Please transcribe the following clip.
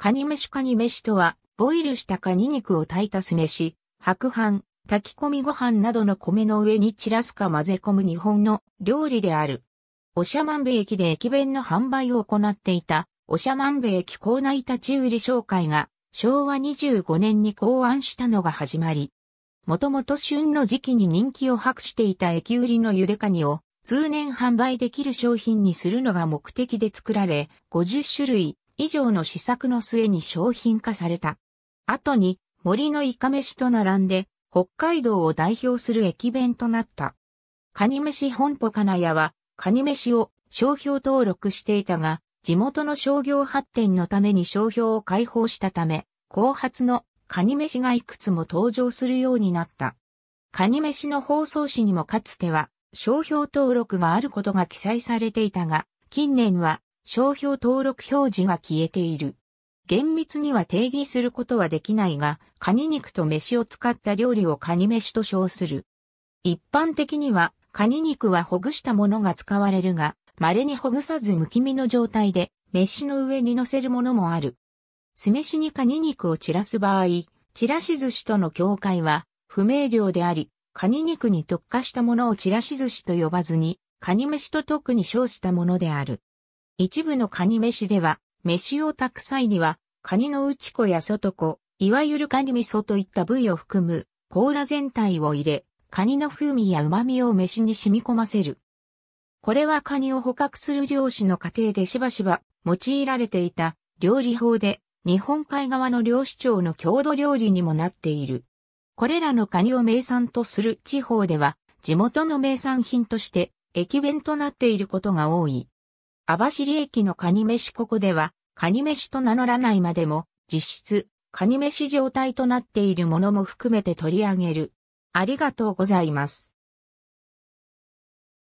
カニ飯カニ飯とは、ボイルしたカニ肉を炊いた酢飯、白飯、炊き込みご飯などの米の上に散らすか混ぜ込む日本の料理である。おしゃまんべ駅で駅弁の販売を行っていた、おしゃまんべ駅構内立ち売り商会が、昭和25年に考案したのが始まり。もともと旬の時期に人気を博していた駅売りのゆでカニを、通年販売できる商品にするのが目的で作られ、50種類以上の試作の末に商品化された。後に森のイカ飯と並んで北海道を代表する駅弁となった。カニ飯本舗金谷はカニ飯を商標登録していたが、地元の商業発展のために商標を開放したため、後発のカニ飯がいくつも登場するようになった。カニ飯の放送誌にもかつては商標登録があることが記載されていたが、近年は商標登録表示が消えている。厳密には定義することはできないが、カニ肉と飯を使った料理をカニ飯と称する。一般的には、カニ肉はほぐしたものが使われるが、稀にほぐさずむき身の状態で、飯の上に乗せるものもある。酢飯にカニ肉を散らす場合、ちらし寿司との境界は不明瞭であり、カニ肉に特化したものをちらし寿司と呼ばずに、カニ飯と特に称したものである。一部のカニ飯では、飯を炊く際には、カニの内子や外子、いわゆるカニ味噌といった部位を含む、甲羅全体を入れ、カニの風味や旨味を飯に染み込ませる。これはカニを捕獲する漁師の過程でしばしば用いられていた料理法で日本海側の漁師町の郷土料理にもなっている。これらのカニを名産とする地方では地元の名産品として駅弁となっていることが多い。網走駅のカニ飯ここでは、カニ飯と名乗らないまでも、実質、カニ飯状態となっているものも含めて取り上げる。ありがとうございます。